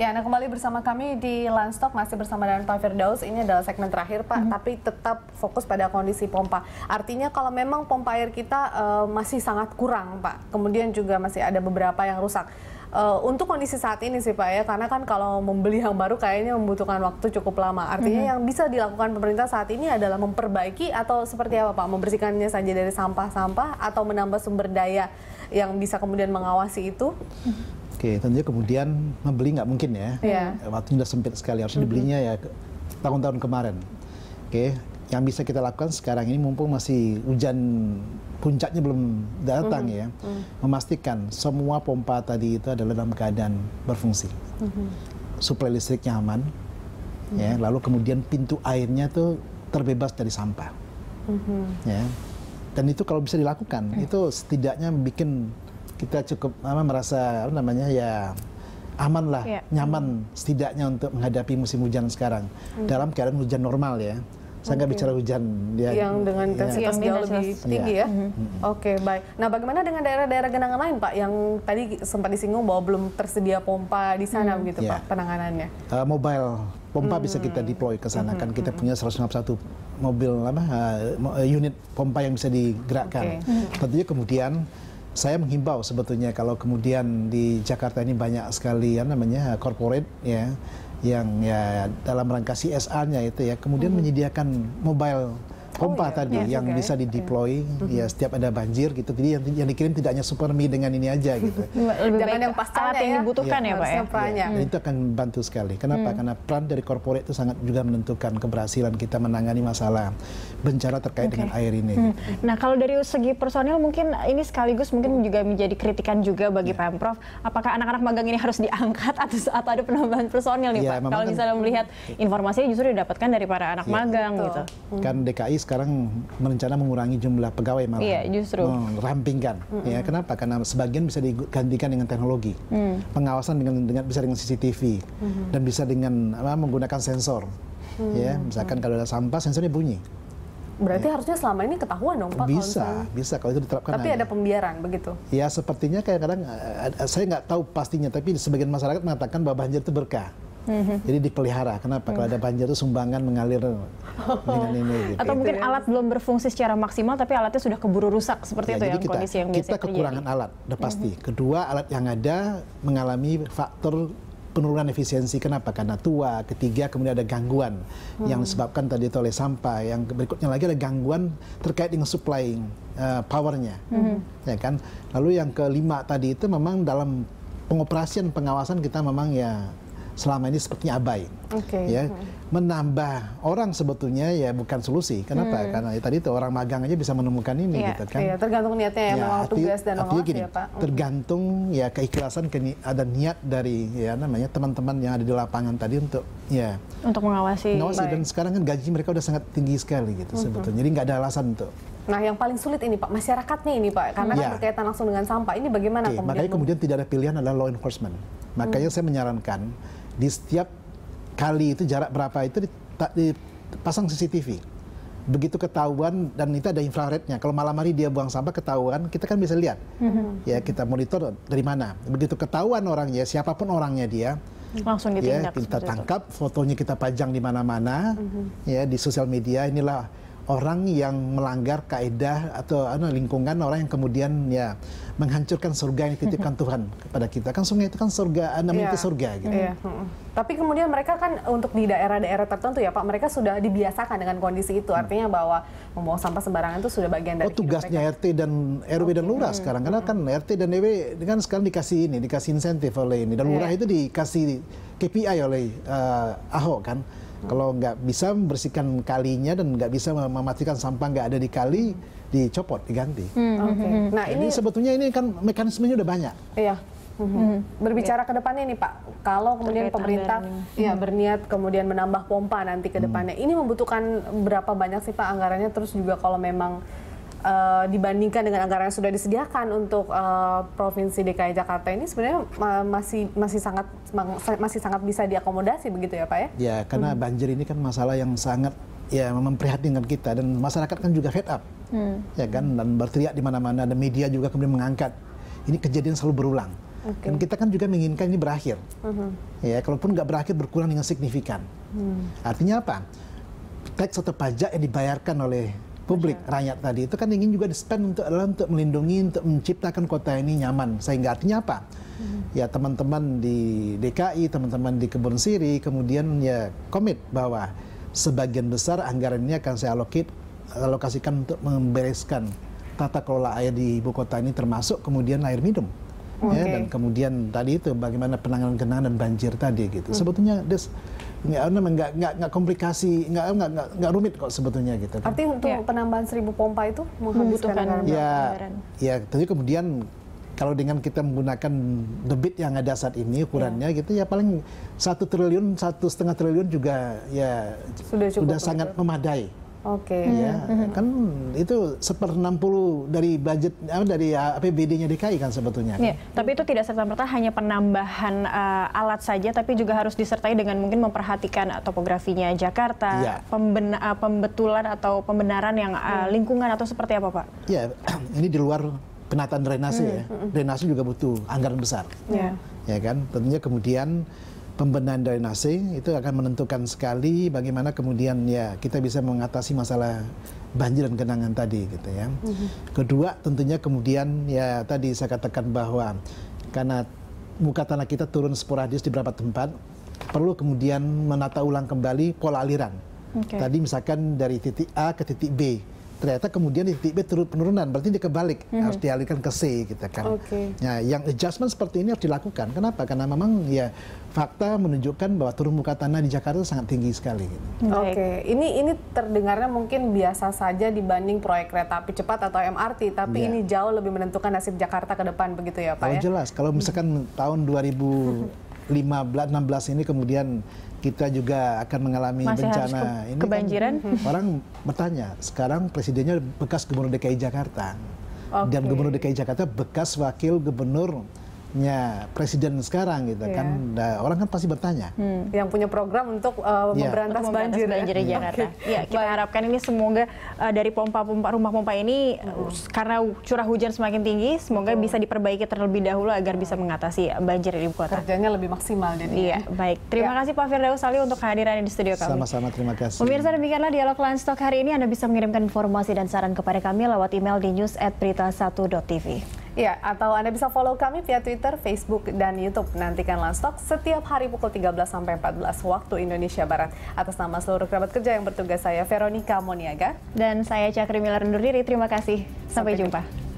Ya, nah kembali bersama kami di Landstock masih bersama dengan Pak Firdaus. Ini adalah segmen terakhir Pak, mm -hmm. tapi tetap fokus pada kondisi pompa. Artinya kalau memang pompa air kita uh, masih sangat kurang Pak, kemudian juga masih ada beberapa yang rusak. Uh, untuk kondisi saat ini sih Pak ya, karena kan kalau membeli yang baru kayaknya membutuhkan waktu cukup lama. Artinya mm -hmm. yang bisa dilakukan pemerintah saat ini adalah memperbaiki atau seperti apa Pak? Membersihkannya saja dari sampah-sampah atau menambah sumber daya yang bisa kemudian mengawasi itu? Mm -hmm. Oke, tentunya kemudian membeli nggak mungkin ya. Yeah. Waktunya sudah sempit sekali, harusnya dibelinya ya tahun-tahun kemarin. Oke, yang bisa kita lakukan sekarang ini mumpung masih hujan puncaknya belum datang ya, mm -hmm. ya, memastikan semua pompa tadi itu adalah dalam keadaan berfungsi. Mm -hmm. Suplai listriknya aman, ya. mm -hmm. ya, lalu kemudian pintu airnya tuh terbebas dari sampah. Mm -hmm. ya. Dan itu kalau bisa dilakukan, mm -hmm. itu setidaknya bikin kita cukup apa, merasa apa namanya ya aman lah, ya. nyaman setidaknya untuk menghadapi musim hujan sekarang hmm. dalam keadaan hujan normal ya. Saya nggak bicara hujan ya, yang dengan intensitas ya. jauh lebih ya, tinggi iya. ya. Mm -hmm. Oke, okay, baik. Nah, bagaimana dengan daerah-daerah genangan lain, Pak? Yang tadi sempat disinggung bahwa belum tersedia pompa di sana, hmm. begitu, yeah. Pak? Penanganannya? Uh, mobile pompa hmm. bisa kita deploy ke sana kan. hmm. kan kita hmm. punya 151 mobil apa uh, unit pompa yang bisa digerakkan. Okay. Tentunya kemudian saya menghimbau sebetulnya kalau kemudian di Jakarta ini banyak sekali ya namanya corporate ya yang ya dalam rangka CSR-nya itu ya kemudian -hmm. menyediakan mobile pompa oh, iya. tadi yes, iya yang okay. Ya. bisa dideploy iya. ya, mm-hmm. ya setiap ada banjir gitu. Jadi yang, yang dikirim tidak hanya super mie dengan ini aja gitu. dengan iya, yang pas alat yang ya. dibutuhkan ya, ya Pak ya. Hmm. Dan itu akan membantu sekali. Kenapa? Hmm. Karena peran dari korporat itu sangat juga menentukan keberhasilan kita menangani masalah bencana terkait okay. dengan air ini. Hmm. Gitu. Nah, kalau dari segi personil mungkin ini sekaligus mungkin mm. juga menjadi kritikan juga bagi yeah. Pemprov. Apakah anak-anak magang ini harus diangkat atau atau ada penambahan personil nih yeah, Pak? Kalau kan misalnya melihat mm. informasinya justru didapatkan dari para anak yeah. magang Betul. gitu. Hmm. Kan mm. DKI sekarang merencana mengurangi jumlah pegawai malah. Iya, justru. Merampingkan. Mm -hmm. Ya, kenapa? Karena sebagian bisa digantikan dengan teknologi. Mm. Pengawasan dengan, dengan bisa dengan CCTV mm -hmm. dan bisa dengan apa, menggunakan sensor. Mm. Ya, misalkan mm-hmm. kalau ada sampah sensornya bunyi. Berarti ya. harusnya selama ini ketahuan dong Pak? Bisa, kalau bisa kalau itu diterapkan. Tapi ada, ada pembiaran begitu? Ya sepertinya kadang-kadang eh, eh, saya nggak tahu pastinya, tapi sebagian masyarakat mengatakan bahwa banjir itu berkah hmm. jadi dipelihara. Kenapa? Hmm. Kalau ada banjir itu sumbangan mengalir oh. dengan ini. Gitu. Atau mungkin itu ya. alat belum berfungsi secara maksimal, tapi alatnya sudah keburu rusak seperti ya, itu ya kita, kondisi yang kita kekurangan terjadi. alat, sudah pasti. Hmm. Kedua alat yang ada mengalami faktor penurunan efisiensi. Kenapa? Karena tua. Ketiga, kemudian ada gangguan hmm. yang mm-hmm. disebabkan tadi itu oleh sampah. Yang berikutnya lagi ada gangguan terkait dengan supplying uh, eh, powernya, hmm. ya kan. Lalu yang kelima tadi itu memang dalam pengoperasian pengawasan kita memang ya selama ini sepertinya abai okay. ya hmm. menambah orang sebetulnya ya bukan solusi kenapa hmm. karena ya, tadi tuh orang magang aja bisa menemukan ini ya, gitu kan ya, tergantung niatnya ya, ya mau arti, tugas dan artinya gini, ya, Pak. Hmm. tergantung ya keikhlasan ke, ada niat dari ya namanya teman-teman yang ada di lapangan tadi untuk ya untuk mengawasi mengawasi dan sekarang kan gaji mereka udah sangat tinggi sekali gitu hmm. sebetulnya jadi nggak ada alasan untuk Nah, yang paling sulit ini Pak, masyarakatnya ini Pak, karena kan ya. kan berkaitan langsung dengan sampah. Ini bagaimana Oke, kemudian? Makanya kemudian tidak ada pilihan adalah law enforcement. Makanya hmm. saya menyarankan di setiap kali itu jarak berapa itu dipasang CCTV. Begitu ketahuan dan itu ada infrarednya. Kalau malam hari dia buang sampah ketahuan, kita kan bisa lihat. mm Ya kita monitor dari mana. Begitu ketahuan orangnya, siapapun orangnya dia, langsung ya, ditindak. Ya, kita tangkap, fotonya kita pajang di mana-mana, mm-hmm. ya di sosial media. Inilah orang yang melanggar kaedah atau ano, lingkungan orang yang kemudian ya menghancurkan surga yang dititipkan Tuhan kepada kita kan sungai itu kan surga eh, namanya yeah. itu surga gitu. Yeah. Hmm. Tapi kemudian mereka kan untuk di daerah-daerah tertentu ya Pak mereka sudah dibiasakan dengan kondisi itu mm. artinya bahwa membawa sampah sembarangan itu sudah bagian dari oh, tugasnya mereka. RT dan RW okay. dan lurah sekarang karena kan RT dan RW kan sekarang dikasih ini dikasih insentif oleh ini dan iya. lurah yeah. itu dikasih KPI oleh uh, Ahok kan. Kalau nggak bisa membersihkan kalinya dan nggak bisa mematikan sampah nggak ada di kali, dicopot, diganti. Hmm, hmm, okay. Hmm, nah Jadi ini sebetulnya ini kan mekanismenya udah banyak. Iya. hmm Berbicara ke depannya nih Pak, kalau kemudian Terkait pemerintah ya berniat kemudian menambah pompa nanti ke depannya, mm. ini membutuhkan berapa banyak sih Pak anggarannya? Terus juga kalau memang uh, dibandingkan dengan anggaran yang sudah disediakan untuk uh, provinsi DKI Jakarta ini sebenarnya uh, masih masih sangat masih sangat bisa diakomodasi begitu ya Pak ya? Ya karena hmm. banjir ini kan masalah yang sangat ya memprihatinkan kita dan masyarakat kan juga fed up hmm. ya kan dan berteriak di mana-mana dan media juga kemudian mengangkat ini kejadian selalu berulang okay. dan kita kan juga menginginkan ini berakhir uh-huh. ya kalaupun nggak berakhir berkurang dengan signifikan hmm. artinya apa teks atau pajak yang dibayarkan oleh publik iya. rakyat tadi itu kan ingin juga di spend untuk adalah untuk melindungi untuk menciptakan kota ini nyaman sehingga artinya apa hmm. ya teman-teman di DKI teman-teman di kebun siri kemudian ya komit bahwa sebagian besar anggaran ini akan saya alokit alokasikan untuk membereskan tata kelola air di ibu kota ini termasuk kemudian air minum okay. ya, dan kemudian tadi itu bagaimana penanganan genangan dan banjir tadi gitu. Hmm. Sebetulnya des nggak nggak nggak nggak komplikasi nggak nggak nggak rumit kok sebetulnya gitu. Kan. Artinya untuk yeah. penambahan seribu pompa itu membutuhkan ya, anggaran. ya tapi kemudian kalau dengan kita menggunakan debit yang ada saat ini ukurannya yeah. gitu ya paling satu triliun satu setengah triliun juga ya sudah, cukup sudah sangat memadai Oke. Okay. Ya, hmm, hmm. kan itu seper 60 dari budget dari APBD-nya ya, DKI kan sebetulnya. Kan? Ya, tapi itu tidak serta merta hanya penambahan uh, alat saja, tapi juga harus disertai dengan mungkin memperhatikan topografinya Jakarta, ya. pemben, uh, pembetulan atau pembenaran yang uh, lingkungan atau seperti apa, Pak? Ya, ini di luar penataan drainase hmm. ya. Drainase juga butuh anggaran besar. Ya. ya kan, tentunya kemudian pembenahan drainase itu akan menentukan sekali bagaimana kemudian ya kita bisa mengatasi masalah banjir dan genangan tadi gitu ya. Mm-hmm. Kedua tentunya kemudian ya tadi saya katakan bahwa karena muka tanah kita turun sporadis di beberapa tempat perlu kemudian menata ulang kembali pola aliran. Okay. Tadi misalkan dari titik A ke titik B ternyata kemudian di titik B turun penurunan berarti dia kebalik mm hmm. harus dialihkan ke C gitu kan. Okay. Nah, yang adjustment seperti ini harus dilakukan. Kenapa? Karena memang ya fakta menunjukkan bahwa turun muka tanah di Jakarta sangat tinggi sekali. Gitu. Oke, okay. ini ini terdengarnya mungkin biasa saja dibanding proyek kereta api cepat atau MRT, tapi yeah. ini jauh lebih menentukan nasib Jakarta ke depan begitu ya Pak? Oh ya? jelas, kalau misalkan mhm. tahun 2000 15 16 ini kemudian kita juga akan mengalami Masih bencana ke, ini kan kebanjiran. Kan orang bertanya, sekarang presidennya bekas gubernur DKI Jakarta. Okay. Dan gubernur DKI Jakarta bekas wakil gubernur nya presiden sekarang gitu yeah. kan iya. nah, orang kan pasti bertanya hmm. yang punya program untuk uh, yeah. Iya. memberantas banjir, ya? banjir ya? di iya. Jakarta. Okay. Ya kita Baik. harapkan ini semoga uh, dari pompa-pompa rumah pompa ini uh, hmm. karena curah hujan semakin tinggi semoga bisa diperbaiki terlebih dahulu agar bisa mengatasi uh, banjir di ibu kota. Kerjanya lebih maksimal jadi. Iya baik. Terima ya. kasih Pak Firdaus Ali untuk kehadirannya di studio kami. Sama-sama terima kasih. Pemirsa demikianlah dialog Landstok hari ini Anda bisa mengirimkan informasi dan saran kepada kami lewat email di news@berita1.tv. Ya, atau Anda bisa follow kami via Twitter, Facebook, dan Youtube. Nantikan stok setiap hari pukul 13 sampai 14 waktu Indonesia Barat. Atas nama seluruh kerabat kerja yang bertugas saya, Veronica Moniaga. Dan saya Cakri Miller undur Terima kasih. Sampai, sampai jumpa.